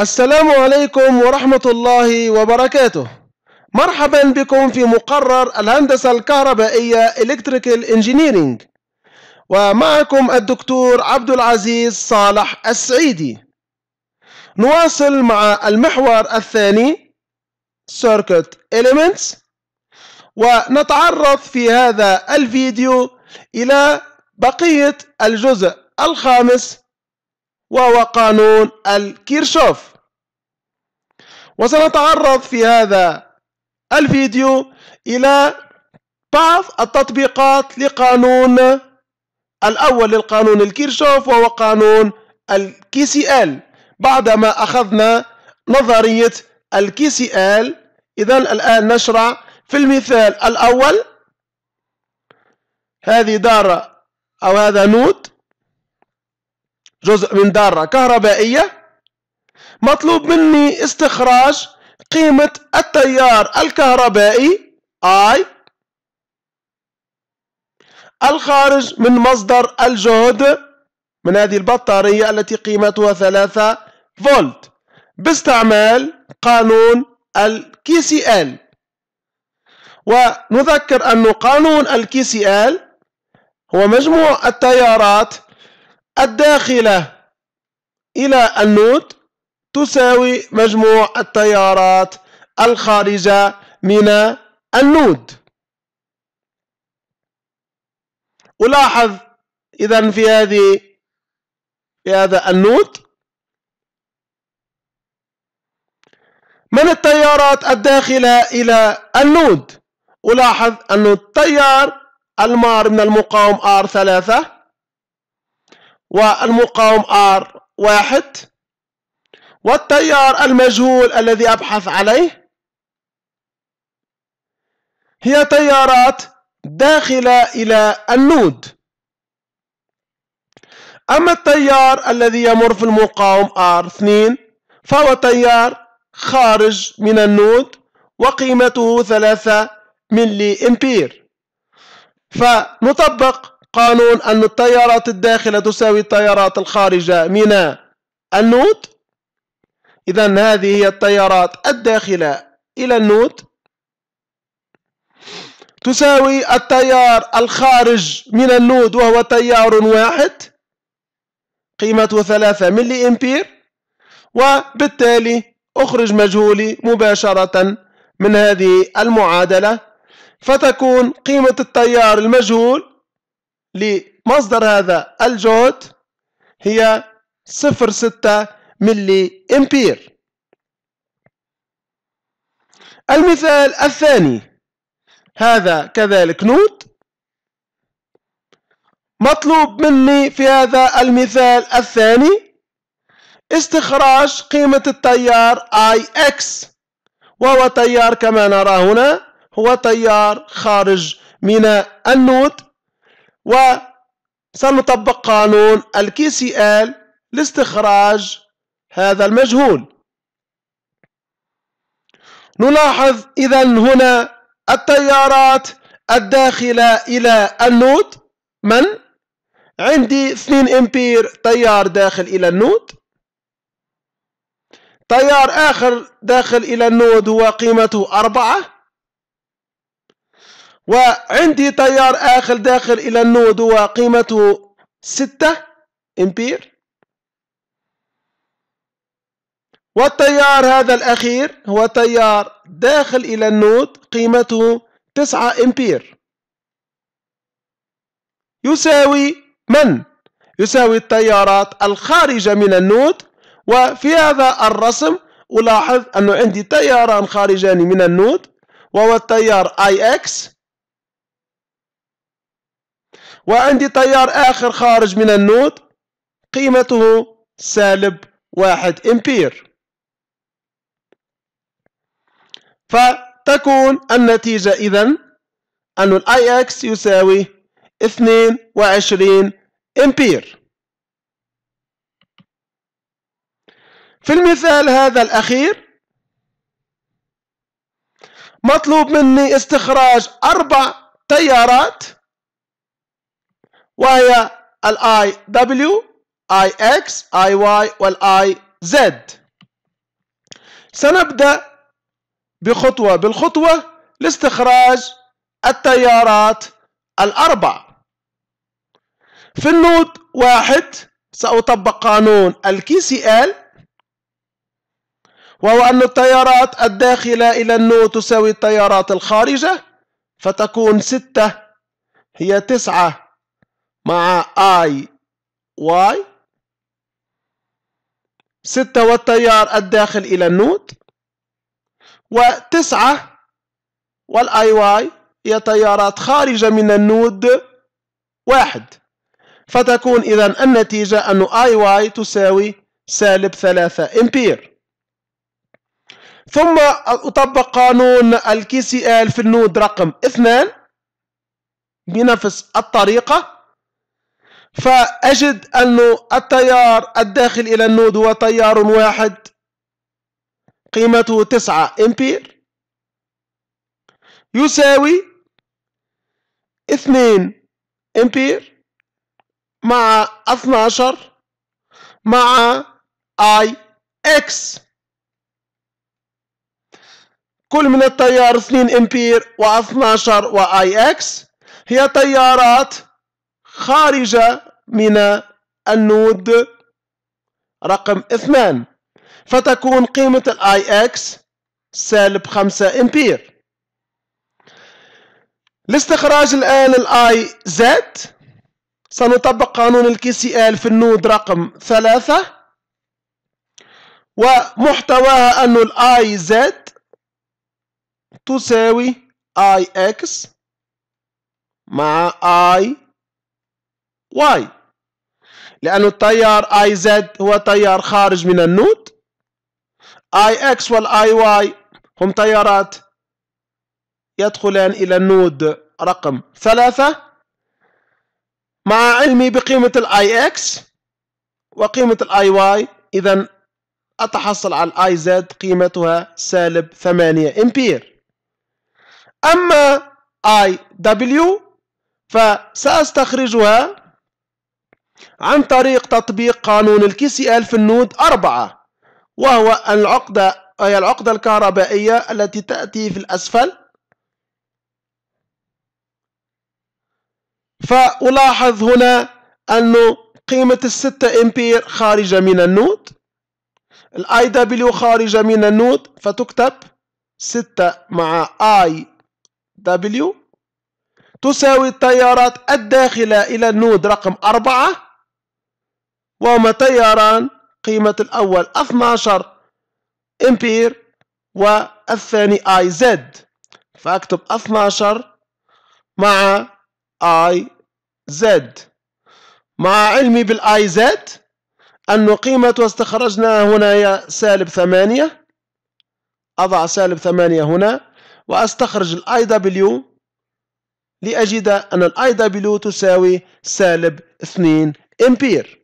السلام عليكم ورحمة الله وبركاته مرحبا بكم في مقرر الهندسة الكهربائية Electrical Engineering ومعكم الدكتور عبد العزيز صالح السعيدي نواصل مع المحور الثاني Circuit Elements ونتعرف في هذا الفيديو إلى بقية الجزء الخامس وهو قانون الكيرشوف وسنتعرض في هذا الفيديو إلى بعض التطبيقات لقانون الأول للقانون الكيرشوف وهو قانون الكي سي ال بعدما أخذنا نظرية الكي سي ال إذا الآن نشرع في المثال الأول هذه دارة أو هذا نود جزء من دارة كهربائية مطلوب مني استخراج قيمة التيار الكهربائي I الخارج من مصدر الجهد من هذه البطارية التي قيمتها 3 فولت باستعمال قانون ال KCL ونذكر أن قانون ال KCL هو مجموع التيارات الداخلة إلى النود تساوي مجموع التيارات الخارجة من النود ألاحظ إذا في هذه في هذا النود من التيارات الداخلة إلى النود ألاحظ أن التيار المار من المقاوم R3 والمقاوم R واحد والتيار المجهول الذي أبحث عليه هي تيارات داخلة إلى النود أما التيار الذي يمر في المقاوم R2 فهو تيار خارج من النود وقيمته 3 ملي أمبير فنطبق قانون أن التيارات الداخلة تساوي التيارات الخارجة من النود إذا هذه هي التيارات الداخلة إلى النود تساوي التيار الخارج من النود وهو تيار واحد قيمته ثلاثة ملي إمبير وبالتالي أخرج مجهولي مباشرة من هذه المعادلة فتكون قيمة التيار المجهول لمصدر هذا الجهد هي 0.6 ملي امبير المثال الثاني هذا كذلك نود مطلوب مني في هذا المثال الثاني استخراج قيمة التيار IX وهو تيار كما نرى هنا هو تيار خارج من النود وسنطبق قانون الكي سي ال لاستخراج هذا المجهول نلاحظ إذا هنا التيارات الداخلة إلى النود من؟ عندي 2 أمبير تيار داخل إلى النود تيار آخر داخل إلى النود هو قيمته أربعة وعندي تيار آخر داخل إلى النود وقيمته ستة إمبير والتيار هذا الأخير هو تيار داخل إلى النود قيمته تسعة إمبير يساوي من؟ يساوي التيارات الخارجة من النود وفي هذا الرسم ألاحظ أنه عندي تياران خارجان من النود وهو التيار IX وعندي تيار آخر خارج من النود قيمته سالب واحد إمبير فتكون النتيجة إذن أن الاي اكس يساوي 22 امبير في المثال هذا الأخير مطلوب مني استخراج أربع تيارات وهي الاي دبليو اي اكس اي واي والاي زد سنبدأ بخطوة بالخطوة لاستخراج التيارات الأربع في النود واحد سأطبق قانون الكي سي ال وهو أن التيارات الداخلة إلى النود تساوي التيارات الخارجة فتكون ستة هي تسعة مع اي واي ستة والتيار الداخل إلى النود وتسعة والاي واي هي تيارات خارجة من النود واحد فتكون إذا النتيجة أن اي واي تساوي سالب ثلاثة امبير ثم أطبق قانون الكي سي ال في النود رقم اثنان بنفس الطريقة فأجد أنه التيار الداخل إلى النود هو تيار واحد قيمته 9 أمبير يساوي 2 أمبير مع 12 مع اي اكس كل من التيار 2 امبير و12 واي اكس هي تيارات خارجة من النود رقم اثنان فتكون قيمة الاي اكس سالب خمسة امبير لاستخراج الآن الاي زد سنطبق قانون الكي سي ال في النود رقم ثلاثة ومحتواها أن الاي زد تساوي اي اكس مع اي واي لأن التيار اي زد هو تيار خارج من النود اي اكس والاي واي هم تيارات يدخلان إلى النود رقم ثلاثة مع علمي بقيمة الاي اكس وقيمة الاي واي إذا أتحصل على الاي زد قيمتها سالب ثمانية امبير أما اي دبليو فسأستخرجها عن طريق تطبيق قانون الكي سي ال في النود أربعة وهو العقدة هي العقدة الكهربائية التي تأتي في الأسفل فألاحظ هنا أن قيمة الستة أمبير خارجة من النود الاي دبليو خارجة من النود فتكتب ستة مع اي دبليو تساوي التيارات الداخلة إلى النود رقم أربعة وهما تياران قيمة الأول 12 أمبير والثاني اي زد فاكتب 12 مع اي زد مع علمي بالاي زد أن قيمة واستخرجنا هنا هي سالب ثمانية أضع سالب ثمانية هنا وأستخرج الاي دبليو لأجد أن الاي دبليو تساوي سالب 2 أمبير